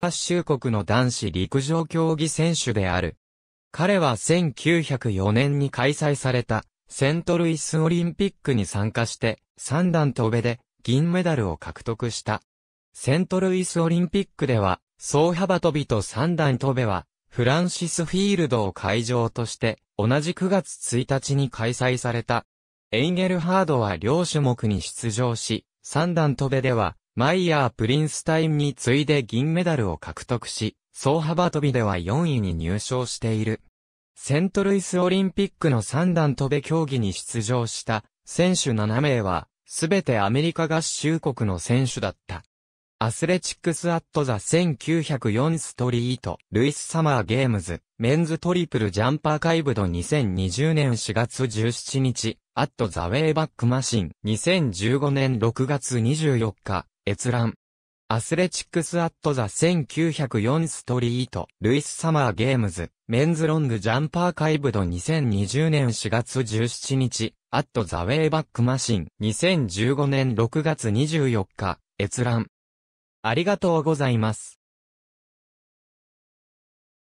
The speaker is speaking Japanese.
発州国の男子陸上競技選手である。彼は1904年に開催されたセントルイスオリンピックに参加して3段飛べで銀メダルを獲得した。セントルイスオリンピックでは、総幅飛びと3段飛べは、フランシスフィールドを会場として、同じ9月1日に開催された。エイゲルハードは両種目に出場し、3段飛べでは、マイヤー・プリンスタインに次いで銀メダルを獲得し、総幅跳びでは4位に入賞している。セントルイスオリンピックの三段跳べ競技に出場した選手7名は、すべてアメリカ合衆国の選手だった。アスレチックス・アット・ザ・1904ストリート、ルイス・サマー・ゲームズ、メンズ・トリプル・ジャンパー・カイブド2020年4月17日、アット・ザ・ウェイバック・マシン、2015年6月24日、閲覧。アスレチックス・アット・ザ・1904ストリート、ルイス・サマー・ゲームズ、メンズ・ロング・ジャンパー・カイブド2020年4月17日、アット・ザ・ウェイバック・マシン、2015年6月24日、閲覧。ありがとうございます。